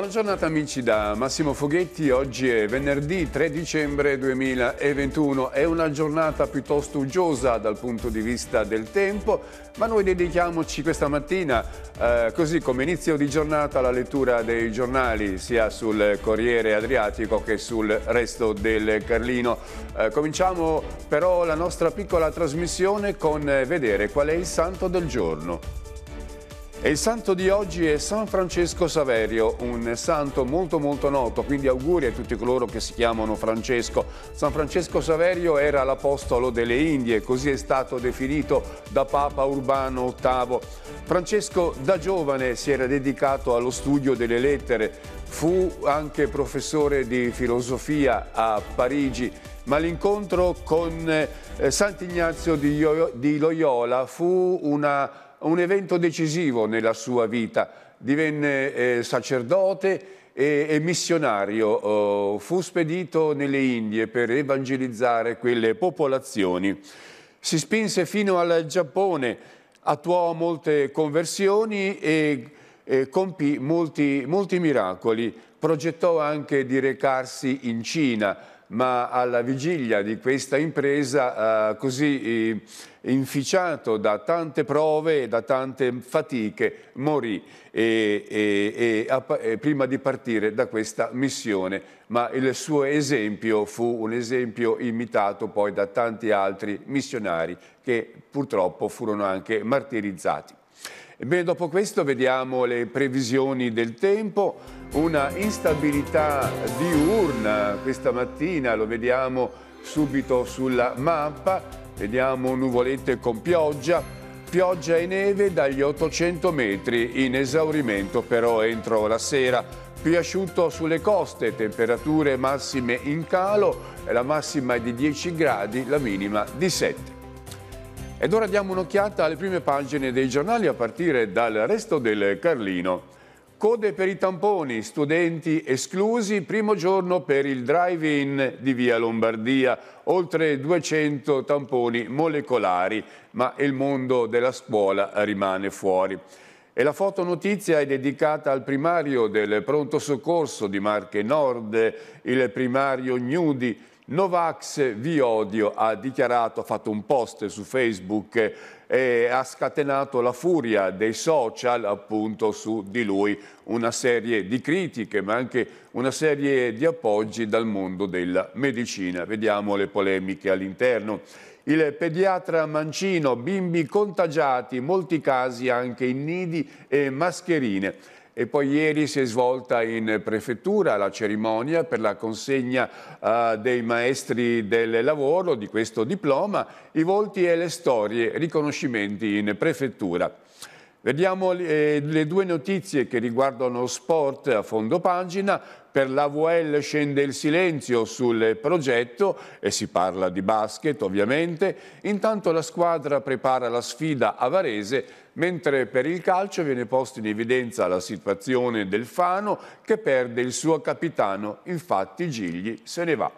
Buona giornata amici da Massimo Foghetti, oggi è venerdì 3 dicembre 2021, è una giornata piuttosto uggiosa dal punto di vista del tempo, ma noi dedichiamoci questa mattina, eh, così come inizio di giornata, alla lettura dei giornali, sia sul Corriere Adriatico che sul resto del Carlino. Eh, cominciamo però la nostra piccola trasmissione con eh, vedere qual è il santo del giorno il santo di oggi è San Francesco Saverio, un santo molto molto noto, quindi auguri a tutti coloro che si chiamano Francesco. San Francesco Saverio era l'apostolo delle Indie, così è stato definito da Papa Urbano VIII. Francesco da giovane si era dedicato allo studio delle lettere, fu anche professore di filosofia a Parigi ma l'incontro con eh, Sant'Ignazio di, di Loyola fu una un evento decisivo nella sua vita. Divenne eh, sacerdote e, e missionario. Oh, fu spedito nelle Indie per evangelizzare quelle popolazioni. Si spinse fino al Giappone, attuò molte conversioni e, e compì molti, molti miracoli. Progettò anche di recarsi in Cina ma alla vigilia di questa impresa eh, così eh, inficiato da tante prove e da tante fatiche morì e, e, e, prima di partire da questa missione, ma il suo esempio fu un esempio imitato poi da tanti altri missionari che purtroppo furono anche martirizzati. Ebbene, dopo questo vediamo le previsioni del tempo, una instabilità diurna questa mattina, lo vediamo subito sulla mappa, vediamo nuvolette con pioggia, pioggia e neve dagli 800 metri in esaurimento però entro la sera. Più asciutto sulle coste, temperature massime in calo, la massima è di 10 gradi, la minima di 7. Ed ora diamo un'occhiata alle prime pagine dei giornali a partire dal resto del Carlino. Code per i tamponi, studenti esclusi, primo giorno per il drive-in di Via Lombardia, oltre 200 tamponi molecolari, ma il mondo della scuola rimane fuori. E la fotonotizia è dedicata al primario del pronto soccorso di Marche Nord, il primario Gnudi, Novax vi odio, ha dichiarato, ha fatto un post su Facebook e ha scatenato la furia dei social appunto su di lui, una serie di critiche ma anche una serie di appoggi dal mondo della medicina. Vediamo le polemiche all'interno. Il pediatra Mancino, bimbi contagiati, molti casi anche in nidi e mascherine. E poi ieri si è svolta in prefettura la cerimonia per la consegna uh, dei maestri del lavoro di questo diploma, i volti e le storie, riconoscimenti in prefettura. Vediamo le, eh, le due notizie che riguardano sport a fondo pagina per la VL scende il silenzio sul progetto e si parla di basket ovviamente, intanto la squadra prepara la sfida a Varese mentre per il calcio viene posta in evidenza la situazione del Fano che perde il suo capitano, infatti Gigli se ne va.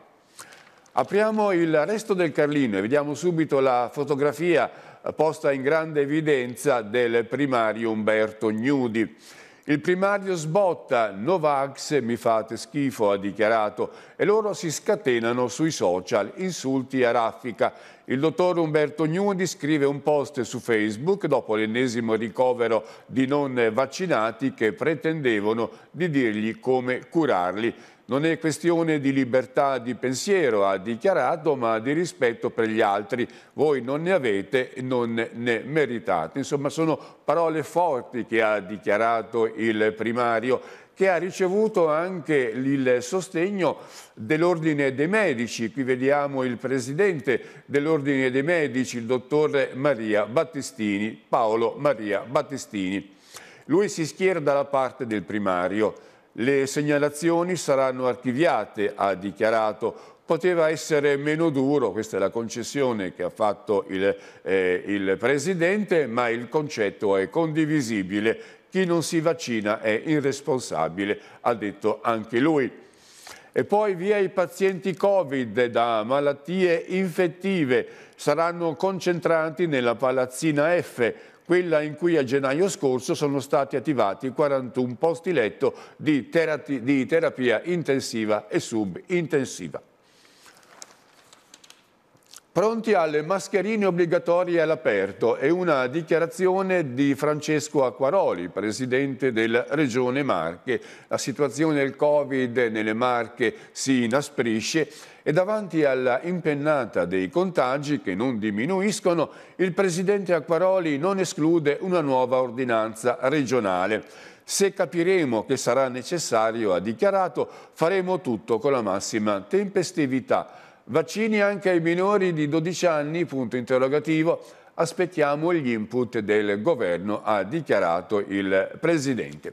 Apriamo il resto del Carlino e vediamo subito la fotografia eh, posta in grande evidenza del primario Umberto Gnudi. Il primario sbotta, Novax mi fate schifo, ha dichiarato, e loro si scatenano sui social, insulti a raffica. Il dottor Umberto Gnudi scrive un post su Facebook dopo l'ennesimo ricovero di non vaccinati che pretendevano di dirgli come curarli. Non è questione di libertà di pensiero, ha dichiarato, ma di rispetto per gli altri. Voi non ne avete e non ne meritate. Insomma, sono parole forti che ha dichiarato il primario che ha ricevuto anche il sostegno dell'Ordine dei Medici. Qui vediamo il presidente dell'Ordine dei Medici, il dottor Maria Battistini, Paolo Maria Battistini. Lui si schiera dalla parte del primario le segnalazioni saranno archiviate, ha dichiarato. Poteva essere meno duro, questa è la concessione che ha fatto il, eh, il Presidente, ma il concetto è condivisibile. Chi non si vaccina è irresponsabile, ha detto anche lui. E poi via i pazienti Covid da malattie infettive saranno concentrati nella palazzina F quella in cui a gennaio scorso sono stati attivati 41 posti letto di, terapia intensiva e subintensiva. Pronti alle mascherine obbligatorie all'aperto è una dichiarazione di Francesco Acquaroli, presidente della Regione Marche. La situazione del Covid nelle Marche si inasprisce e davanti alla impennata dei contagi che non diminuiscono, il presidente Acquaroli non esclude una nuova ordinanza regionale. Se capiremo che sarà necessario, ha dichiarato, faremo tutto con la massima tempestività. Vaccini anche ai minori di 12 anni, punto interrogativo, aspettiamo gli input del governo, ha dichiarato il Presidente.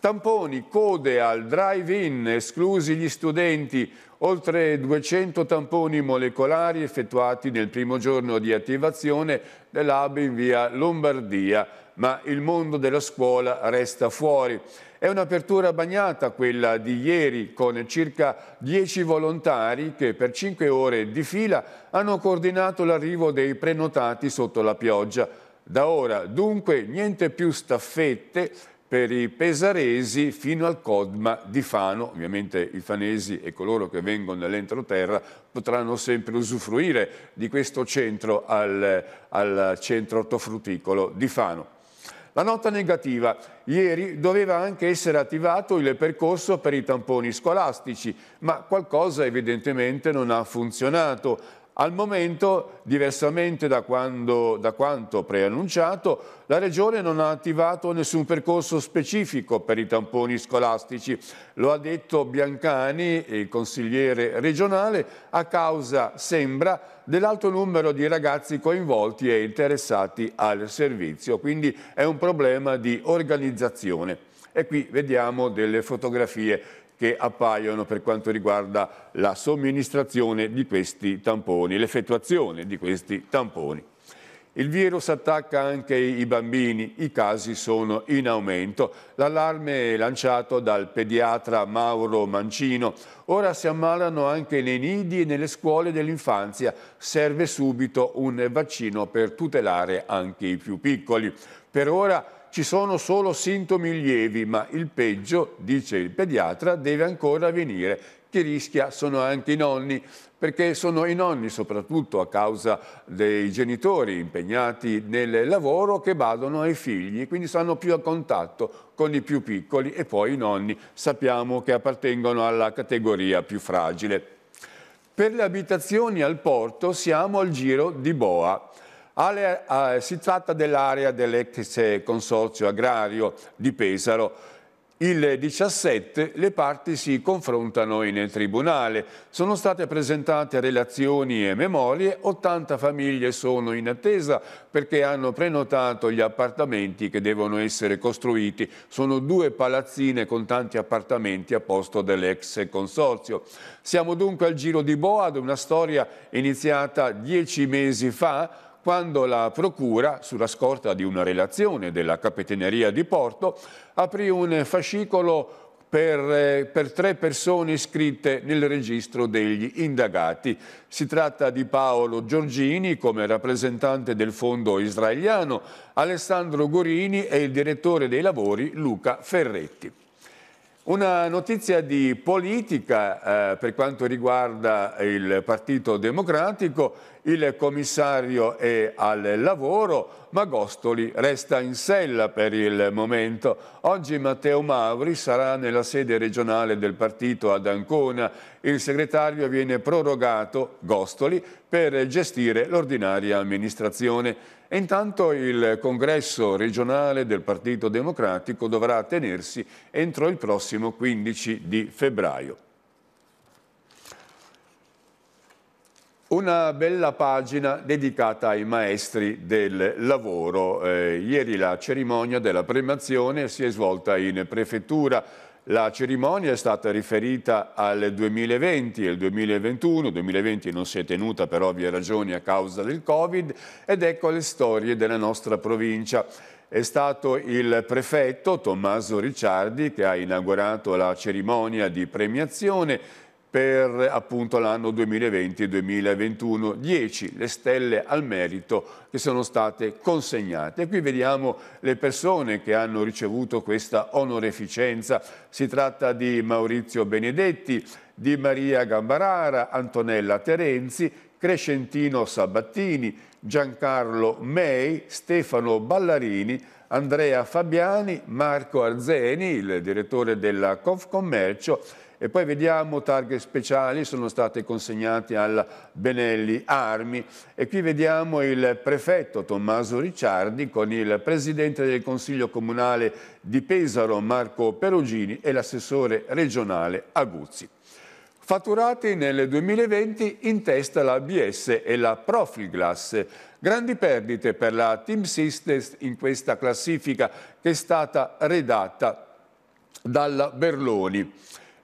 Tamponi, code al drive-in, esclusi gli studenti, oltre 200 tamponi molecolari effettuati nel primo giorno di attivazione dell'AB in via Lombardia, ma il mondo della scuola resta fuori. È un'apertura bagnata quella di ieri con circa 10 volontari che per 5 ore di fila hanno coordinato l'arrivo dei prenotati sotto la pioggia. Da ora dunque niente più staffette per i pesaresi fino al Codma di Fano. Ovviamente i fanesi e coloro che vengono dall'entroterra potranno sempre usufruire di questo centro al, al centro ortofrutticolo di Fano. La nota negativa, ieri doveva anche essere attivato il percorso per i tamponi scolastici, ma qualcosa evidentemente non ha funzionato. Al momento, diversamente da, quando, da, quanto preannunciato, la Regione non ha attivato nessun percorso specifico per i tamponi scolastici. Lo ha detto Biancani, il consigliere regionale, a causa, sembra, dell'alto numero di ragazzi coinvolti e interessati al servizio, quindi è un problema di organizzazione. E qui vediamo delle fotografie che appaiono per quanto riguarda la somministrazione di questi tamponi, l'effettuazione di questi tamponi. Il virus attacca anche i bambini, i casi sono in aumento. L'allarme è lanciato dal pediatra Mauro Mancino. Ora si ammalano anche nei nidi e nelle scuole dell'infanzia. Serve subito un vaccino per tutelare anche i più piccoli. Per ora ci sono solo sintomi lievi, ma il peggio, dice il pediatra, deve ancora venire chi rischia sono anche i nonni, perché sono i nonni soprattutto a causa dei genitori impegnati nel lavoro che badano ai figli, quindi stanno più a contatto con i più piccoli e poi i nonni sappiamo che appartengono alla categoria più fragile. Per le abitazioni al porto siamo al giro di Boa. Eh, si tratta dell'area dell'ex consorzio agrario di Pesaro il 17 le parti si confrontano in tribunale. Sono state presentate relazioni e memorie, 80 famiglie sono in attesa perché hanno prenotato gli appartamenti che devono essere costruiti. Sono due palazzine con tanti appartamenti a posto dell'ex consorzio. Siamo dunque al giro di boa una storia iniziata dieci mesi fa quando la Procura, sulla scorta di una relazione della Capitaneria di Porto, aprì un fascicolo per, eh, per, tre persone iscritte nel registro degli indagati. Si tratta di Paolo Giorgini come rappresentante del fondo israeliano, Alessandro Gorini e il direttore dei lavori Luca Ferretti. Una notizia di politica eh, per quanto riguarda il Partito Democratico, il commissario è al lavoro, ma Gostoli resta in sella per il momento. Oggi Matteo Mauri sarà nella sede regionale del partito ad Ancona. Il segretario viene prorogato, Gostoli, per gestire l'ordinaria amministrazione. E intanto il congresso regionale del Partito Democratico dovrà tenersi entro il prossimo 15 di febbraio. Una bella pagina dedicata ai maestri del lavoro. Eh, ieri la cerimonia della premazione si è svolta in prefettura la cerimonia è stata riferita al 2020 e al 2021, 2020 non si è tenuta per ovvie ragioni a causa del Covid, ed ecco le storie della nostra provincia. È stato il prefetto Tommaso Ricciardi che ha inaugurato la cerimonia di premiazione per appunto l'anno 2020 2021, 10 le stelle al merito che sono state consegnate. E qui vediamo le persone che hanno ricevuto questa onoreficenza, si tratta di Maurizio Benedetti, di Maria Gambarara, Antonella Terenzi, Crescentino Sabattini, Giancarlo May, Stefano Ballarini, Andrea Fabiani, Marco Arzeni, il direttore della Confcommercio, e poi vediamo targhe speciali, sono state consegnate al Benelli Armi e qui vediamo il prefetto Tommaso Ricciardi con il presidente del Consiglio Comunale di Pesaro Marco Perugini e l'assessore regionale Aguzzi. Fatturati nel 2020 in testa la BS e la Profilglass. Grandi perdite per la Team Systems in questa classifica che è stata redatta dalla Berloni.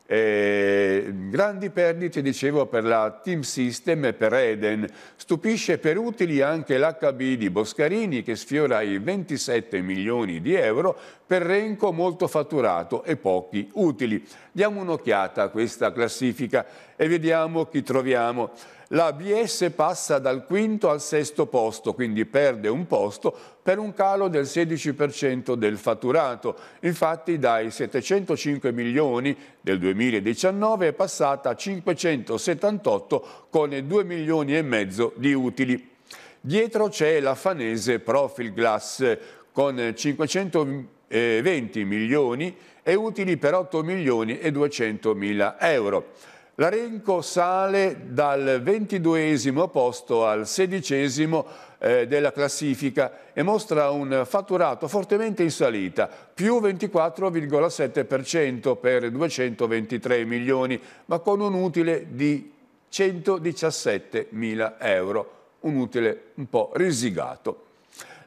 Eh, grandi perdite, dicevo, per la Team System e per Eden. Stupisce per utili anche l'HB di Boscarini che sfiora i 27 milioni di euro per Renco molto fatturato e pochi utili. Diamo un'occhiata a questa classifica e vediamo chi troviamo la BS passa dal quinto al sesto posto, quindi perde un posto per un calo del 16% del fatturato. Infatti dai 705 milioni del 2019 è passata a 578 con 2 milioni e mezzo di utili. Dietro c'è la fanese Profil Glass con 520 milioni e utili per 8 milioni e 200 mila euro. L'arenco sale dal 22 posto al 16 eh, della classifica e mostra un fatturato fortemente in salita, più 24,7% per 223 milioni, ma con un utile di 117 mila euro, un utile un po' risigato.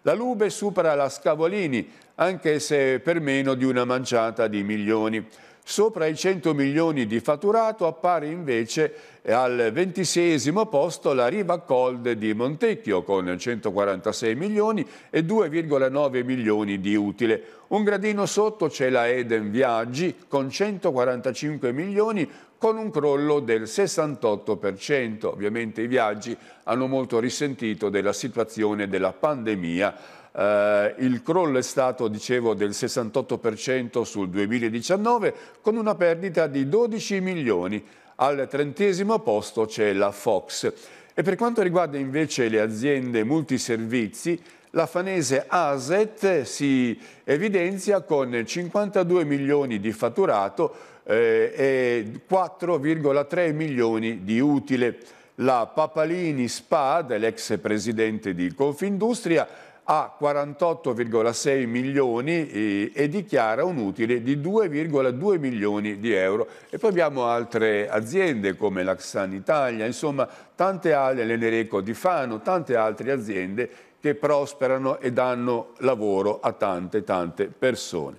La Lube supera la Scavolini, anche se per meno di una manciata di milioni. Sopra i 100 milioni di fatturato appare invece eh, al 26 posto la Riva Cold di Montecchio con 146 milioni e 2,9 milioni di utile. Un gradino sotto c'è la Eden Viaggi con 145 milioni con un crollo del 68%. Ovviamente i viaggi hanno molto risentito della situazione della pandemia eh, il crollo è stato, dicevo, del 68% sul 2019 con una perdita di 12 milioni. Al trentesimo posto c'è la Fox. E per quanto riguarda invece le aziende multiservizi, la fanese ASET si evidenzia con 52 milioni di fatturato eh, e 4,3 milioni di utile. La Papalini Spa, l'ex presidente di Confindustria, a 48,6 milioni e, dichiara un utile di 2,2 milioni di euro. E poi abbiamo altre aziende come l'Axan Italia, insomma tante altre, l'Enereco di Fano, tante altre aziende che prosperano e danno lavoro a tante tante persone.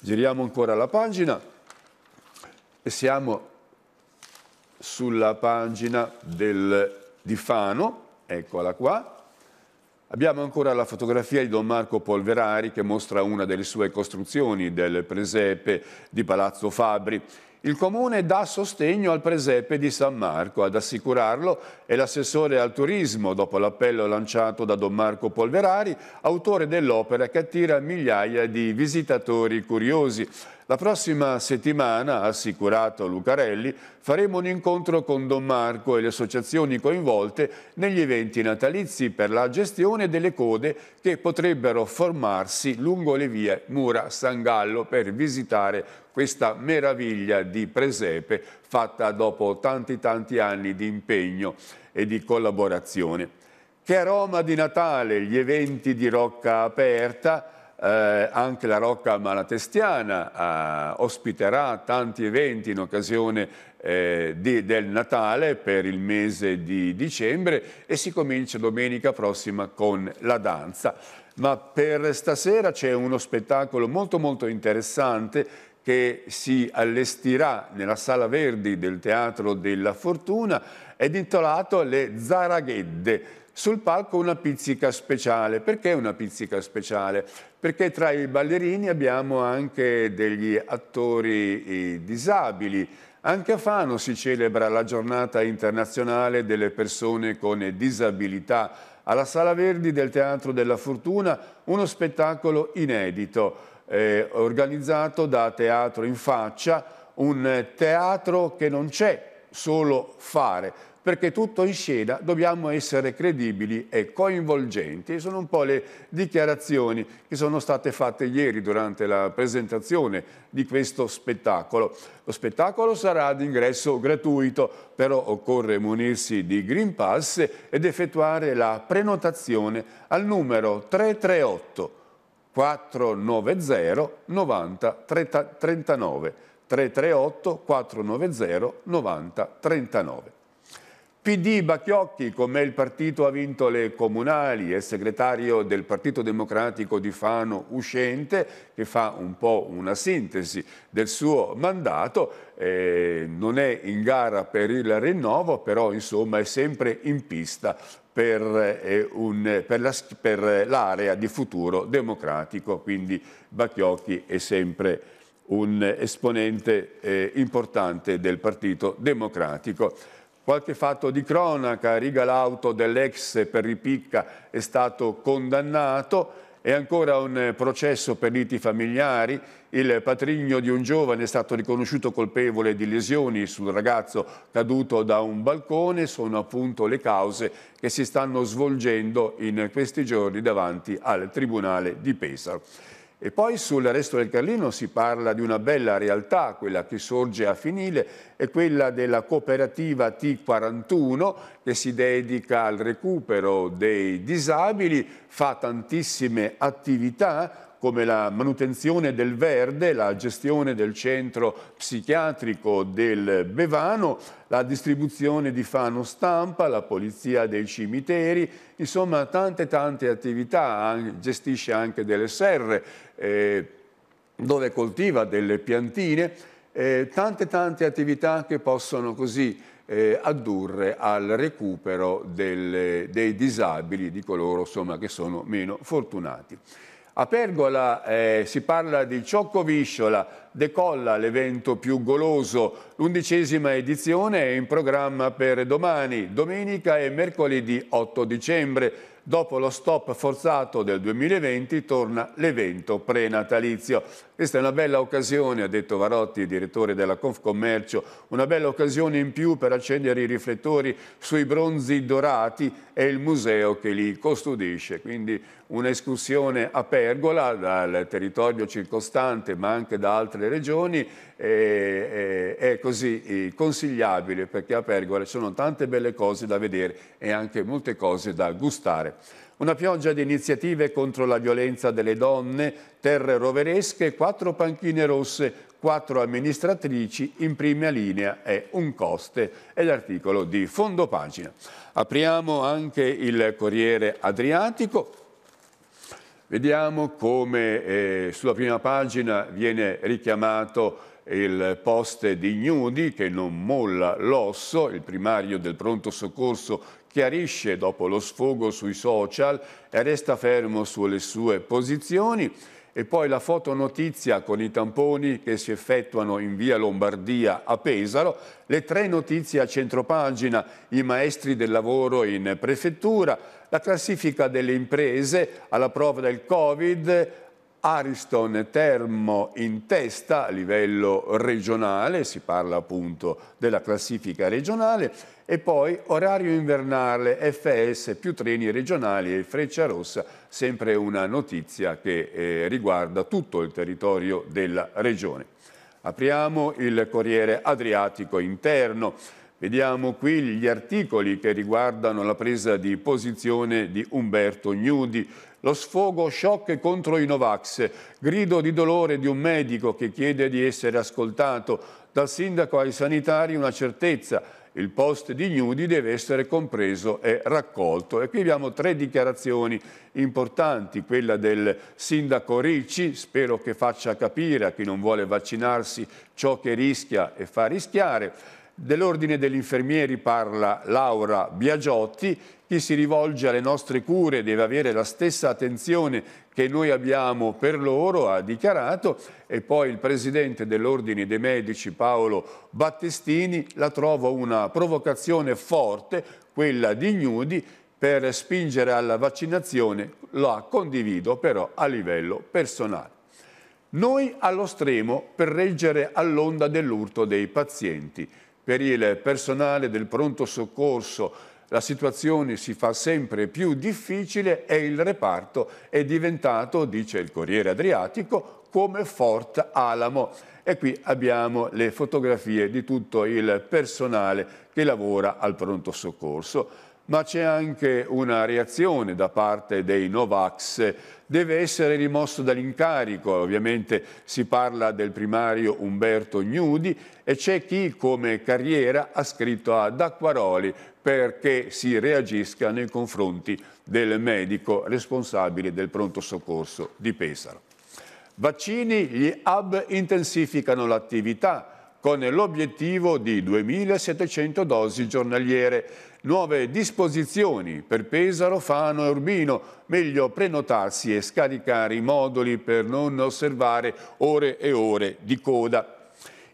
Giriamo ancora la pagina e siamo sulla pagina del, di Fano, eccola qua, Abbiamo ancora la fotografia di Don Marco Polverari che mostra una delle sue costruzioni del presepe di Palazzo Fabri. Il comune dà sostegno al presepe di San Marco. Ad assicurarlo è l'assessore al turismo, dopo l'appello lanciato da Don Marco Polverari, autore dell'opera che attira migliaia di visitatori curiosi. La prossima settimana, ha assicurato Lucarelli, faremo un incontro con Don Marco e le associazioni coinvolte negli eventi natalizi per la gestione delle code che potrebbero formarsi lungo le vie Mura-San Gallo per visitare questa meraviglia di presepe fatta dopo tanti tanti anni di impegno e di collaborazione. Che aroma di Natale gli eventi di Rocca Aperta! eh, anche la Rocca Malatestiana eh, ospiterà tanti eventi in occasione eh, di, del Natale per il mese di dicembre e si comincia domenica prossima con la danza. Ma per stasera c'è uno spettacolo molto molto interessante che si allestirà nella Sala Verdi del Teatro della Fortuna ed intitolato Le Zaraghedde sul palco una pizzica speciale. Perché una pizzica speciale? Perché tra i ballerini abbiamo anche degli attori disabili. Anche a Fano si celebra la giornata internazionale delle persone con disabilità alla Sala Verdi del Teatro della Fortuna, uno spettacolo inedito eh, organizzato da Teatro in Faccia, un teatro che non c'è, solo fare, perché tutto in scena dobbiamo essere credibili e coinvolgenti. E sono un po' le dichiarazioni che sono state fatte ieri durante la presentazione di questo spettacolo. Lo spettacolo sarà ad ingresso gratuito, però occorre munirsi di Green Pass ed effettuare la prenotazione al numero 338 490 90 39 338 490 90 39. PD Bacchiocchi, come il partito ha vinto le comunali, è segretario del Partito Democratico di Fano uscente, che fa un po' una sintesi del suo mandato, eh, non è in gara per il rinnovo, però insomma è sempre in pista per, eh, un, per l'area di futuro democratico, quindi Bacchiocchi è sempre un esponente eh, importante del Partito Democratico. Qualche fatto di cronaca, Riga l'auto dell'ex per ripicca è stato condannato e ancora un processo per liti familiari. Il patrigno di un giovane è stato riconosciuto colpevole di lesioni sul ragazzo caduto da un balcone. Sono appunto le cause che si stanno svolgendo in questi giorni davanti al Tribunale di Pesaro. E poi sul resto del Carlino si parla di una bella realtà, quella che sorge a Finile, è quella della cooperativa T41 che si dedica al recupero dei disabili, fa tantissime attività, come la manutenzione del verde, la gestione del centro psichiatrico del Bevano, la distribuzione di fano stampa, la polizia dei cimiteri, insomma tante tante attività, gestisce anche delle serre eh, dove coltiva delle piantine, eh, tante tante attività che possono così eh, addurre al recupero del, dei disabili, di coloro insomma, che sono meno fortunati. A Pergola eh, si parla di Ciocco Visciola, decolla l'evento più goloso. L'undicesima edizione è in programma per domani, domenica e mercoledì 8 dicembre. Dopo lo stop forzato del 2020 torna l'evento prenatalizio. Questa è una bella occasione, ha detto Varotti, direttore della Confcommercio, una bella occasione in più per accendere i riflettori sui bronzi dorati e il museo che li custodisce. Quindi un'escursione a Pergola dal territorio circostante ma anche da altre regioni e, e, è così eh, consigliabile perché a Pergola ci sono tante belle cose da vedere e anche molte cose da gustare. Una pioggia di iniziative contro la violenza delle donne, terre roveresche, quattro panchine rosse, quattro amministratrici in prima linea è un coste è l'articolo di fondo pagina. Apriamo anche il Corriere Adriatico Vediamo come eh, sulla prima pagina viene richiamato il post di Gnudi che non molla l'osso, il primario del pronto soccorso chiarisce dopo lo sfogo sui social e resta fermo sulle sue posizioni. E poi la fotonotizia con i tamponi che si effettuano in via Lombardia a Pesaro, le tre notizie a centropagina, i maestri del lavoro in prefettura, la classifica delle imprese alla prova del Covid, Ariston Termo in testa a livello regionale, si parla appunto della classifica regionale, e poi orario invernale, FS più treni regionali e Freccia Rossa, sempre una notizia che eh, riguarda tutto il territorio della regione. Apriamo il Corriere Adriatico Interno. Vediamo qui gli articoli che riguardano la presa di posizione di Umberto Gnudi. Lo sfogo shock contro i Novax, grido di dolore di un medico che chiede di essere ascoltato, dal sindaco ai sanitari una certezza, il post di Gnudi deve essere compreso e raccolto. E qui abbiamo tre dichiarazioni importanti, quella del sindaco Ricci, spero che faccia capire a chi non vuole vaccinarsi ciò che rischia e fa rischiare, Dell'Ordine degli Infermieri parla Laura Biagiotti, chi si rivolge alle nostre cure deve avere la stessa attenzione che noi abbiamo per loro, ha dichiarato, e poi il presidente dell'Ordine dei Medici Paolo Battestini la trova una provocazione forte, quella di Gnudi, per spingere alla vaccinazione, la condivido però a livello personale. Noi allo stremo per reggere all'onda dell'urto dei pazienti per il personale del pronto soccorso la situazione si fa sempre più difficile e il reparto è diventato, dice il Corriere Adriatico, come Fort Alamo. E qui abbiamo le fotografie di tutto il personale che lavora al pronto soccorso. Ma c'è anche una reazione da parte dei Novax deve essere rimosso dall'incarico. Ovviamente si parla del primario Umberto Gnudi e c'è chi come carriera ha scritto ad Acquaroli perché si reagisca nei confronti del medico responsabile del pronto soccorso di Pesaro. Vaccini, gli hub intensificano l'attività con l'obiettivo di 2.700 dosi giornaliere. Nuove disposizioni per Pesaro, Fano e Urbino. Meglio prenotarsi e scaricare i moduli per non osservare ore e ore di coda.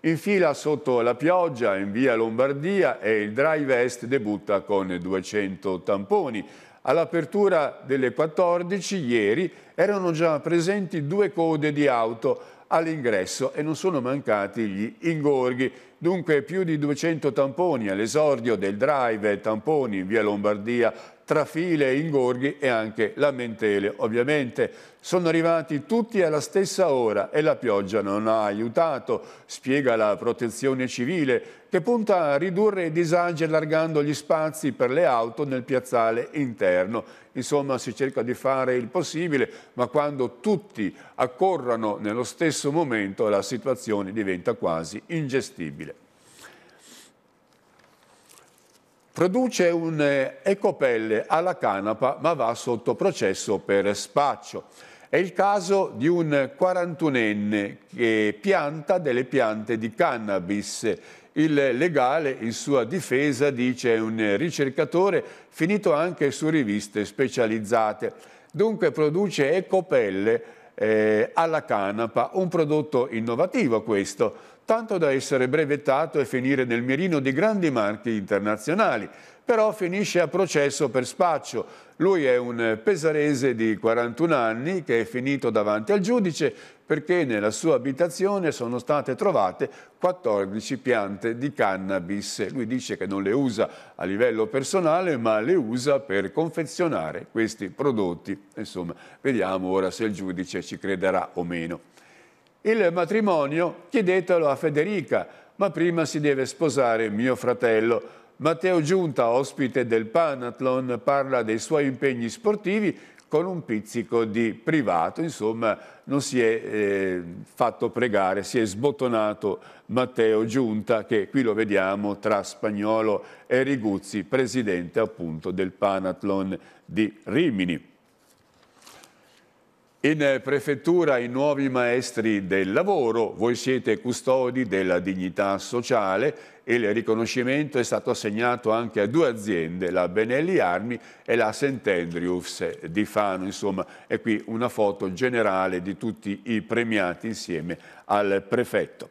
In fila sotto la pioggia in via Lombardia e il Drive Est debutta con 200 tamponi. All'apertura delle 14 ieri erano già presenti due code di auto all'ingresso e non sono mancati gli ingorghi. Dunque più di 200 tamponi all'esordio del drive, tamponi in via Lombardia, tra file, ingorghi e anche lamentele. Ovviamente sono arrivati tutti alla stessa ora e la pioggia non ha aiutato, spiega la protezione civile, che punta a ridurre i disagi allargando gli spazi per le auto nel piazzale interno. Insomma, si cerca di fare il possibile, ma quando tutti accorrono nello stesso momento la situazione diventa quasi ingestibile. Produce un eh, ecopelle alla canapa ma va sotto processo per spaccio. È il caso di un 41enne che pianta delle piante di cannabis. Il legale in sua difesa dice è un ricercatore finito anche su riviste specializzate. Dunque produce ecopelle eh, alla canapa, un prodotto innovativo questo, tanto da essere brevettato e finire nel mirino di grandi marchi internazionali però finisce a processo per spaccio. Lui è un pesarese di 41 anni che è finito davanti al giudice perché nella sua abitazione sono state trovate 14 piante di cannabis. Lui dice che non le usa a livello personale, ma le usa per confezionare questi prodotti. Insomma, vediamo ora se il giudice ci crederà o meno. Il matrimonio chiedetelo a Federica, ma prima si deve sposare mio fratello. Matteo Giunta, ospite del Panathlon, parla dei suoi impegni sportivi con un pizzico di privato, insomma non si è eh, fatto pregare, si è sbottonato Matteo Giunta che qui lo vediamo tra Spagnolo e Riguzzi, presidente appunto del Panathlon di Rimini. In prefettura i nuovi maestri del lavoro, voi siete custodi della dignità sociale e il riconoscimento è stato assegnato anche a due aziende, la Benelli Armi e la Sant'Andrews di Fano. Insomma, è qui una foto generale di tutti i premiati insieme al prefetto.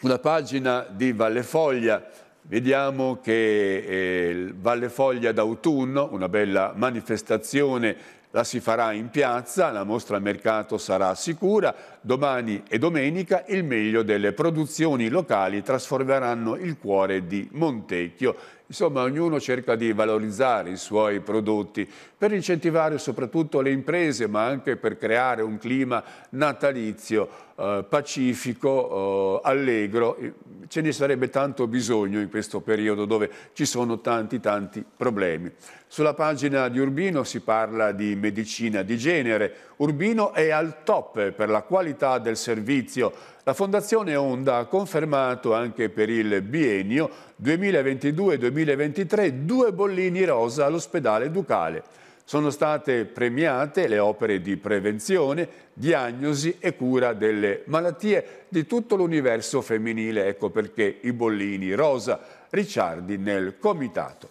Una pagina di Vallefoglia, vediamo che eh, Vallefoglia d'autunno, una bella manifestazione la si farà in piazza, la mostra al mercato sarà sicura, domani e domenica il meglio delle produzioni locali trasformeranno il cuore di Montecchio. Insomma, ognuno cerca di valorizzare i suoi prodotti, per incentivare soprattutto le imprese, ma anche per creare un clima natalizio, eh, pacifico, eh, allegro. Ce ne sarebbe tanto bisogno in questo periodo dove ci sono tanti tanti problemi. Sulla pagina di Urbino si parla di medicina di genere. Urbino è al top per la qualità del servizio. La Fondazione Onda ha confermato anche per il biennio 2022-2023 due bollini rosa all'ospedale Ducale. Sono state premiate le opere di prevenzione, diagnosi e cura delle malattie di tutto l'universo femminile, ecco perché i bollini rosa, Ricciardi nel comitato.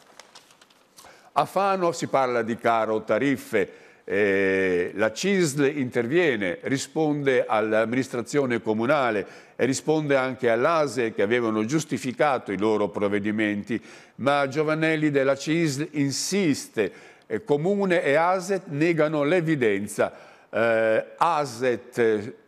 A Fano si parla di caro tariffe, eh, la CISL interviene, risponde all'amministrazione comunale e risponde anche all'ASE che avevano giustificato i loro provvedimenti, ma Giovanelli della CISL insiste Comune e ASET negano l'evidenza. Eh, ASET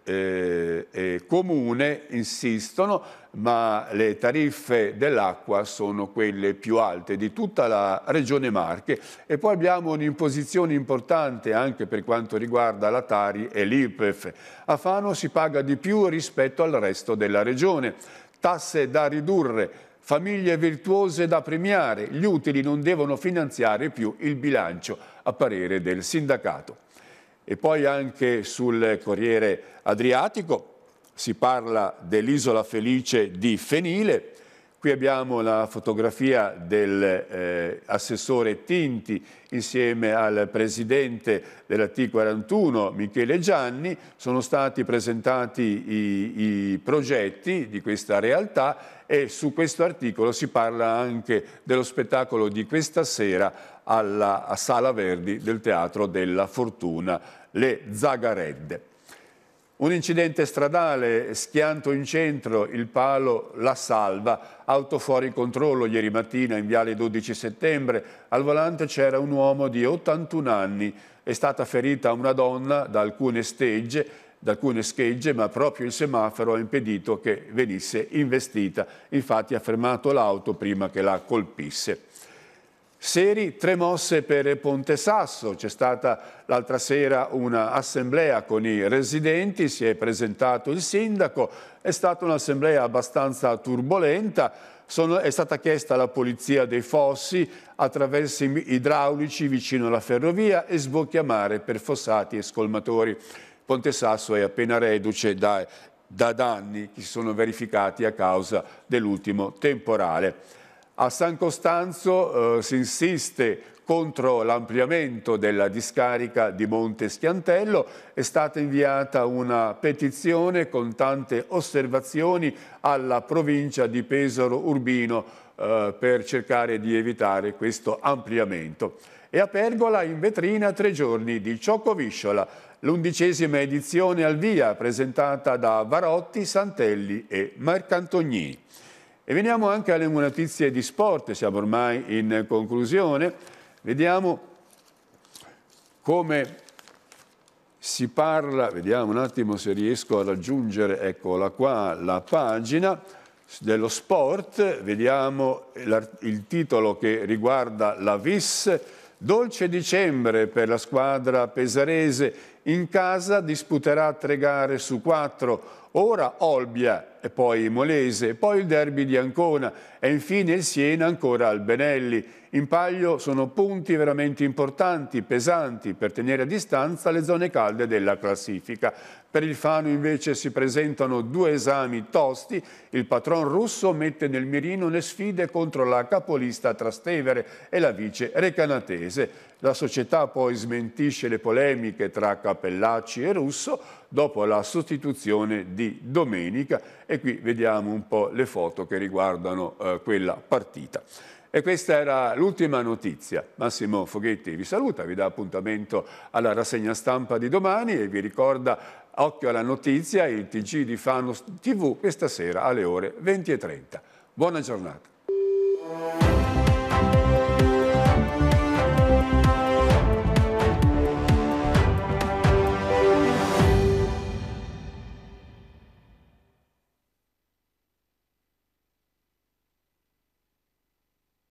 eh, e Comune insistono, ma le tariffe dell'acqua sono quelle più alte di tutta la regione Marche e poi abbiamo un'imposizione importante anche per quanto riguarda la Tari e l'IPEF. A Fano si paga di più rispetto al resto della regione, tasse da ridurre famiglie virtuose da premiare, gli utili non devono finanziare più il bilancio, a parere del sindacato. E poi anche sul Corriere Adriatico si parla dell'isola felice di Fenile, Qui abbiamo la fotografia dell'assessore eh, Tinti insieme al presidente della T41 Michele Gianni. Sono stati presentati i, i progetti di questa realtà e su questo articolo si parla anche dello spettacolo di questa sera alla Sala Verdi del Teatro della Fortuna, Le Zagaredde. Un incidente stradale, schianto in centro, il palo la salva, auto fuori controllo ieri mattina in viale 12 settembre, al volante c'era un uomo di 81 anni, è stata ferita una donna da alcune stegge da alcune schegge, ma proprio il semaforo ha impedito che venisse investita. Infatti ha fermato l'auto prima che la colpisse. Seri, tre mosse per Ponte Sasso. C'è stata l'altra sera un'assemblea con i residenti, si è presentato il sindaco, è stata un'assemblea abbastanza turbolenta, Sono, è stata chiesta la polizia dei fossi attraverso idraulici vicino alla ferrovia e sbocchiamare per fossati e scolmatori. Ponte Sasso è appena reduce da, da danni che si sono verificati a causa dell'ultimo temporale. A San Costanzo eh, si insiste contro l'ampliamento della discarica di Monte Schiantello è stata inviata una petizione con tante osservazioni alla provincia di Pesaro Urbino eh, per cercare di evitare questo ampliamento. E a Pergola in vetrina tre giorni di Cioccovisciola, l'undicesima edizione al via presentata da Varotti, Santelli e Marcantogni. E veniamo anche alle notizie di sport, siamo ormai in conclusione. Vediamo come si parla, vediamo un attimo se riesco a raggiungere, eccola qua, la pagina dello sport, vediamo il titolo che riguarda la VIS, dolce dicembre per la squadra pesarese, in casa disputerà tre gare su quattro, ora Olbia e poi Molese, poi il derby di Ancona e infine il Siena ancora al Benelli. In palio sono punti veramente importanti, pesanti, per tenere a distanza le zone calde della classifica. Per il Fano invece si presentano due esami tosti. Il patron russo mette nel mirino le sfide contro la capolista Trastevere e la vice Recanatese. La società poi smentisce le polemiche tra Cappellacci e Russo dopo la sostituzione di domenica e qui vediamo un po' le foto che riguardano eh, quella partita. E questa era l'ultima notizia. Massimo Foghetti vi saluta, vi dà appuntamento alla rassegna stampa di domani e vi ricorda occhio alla notizia, il TG di Fanus TV questa sera alle ore 20.30. Buona giornata.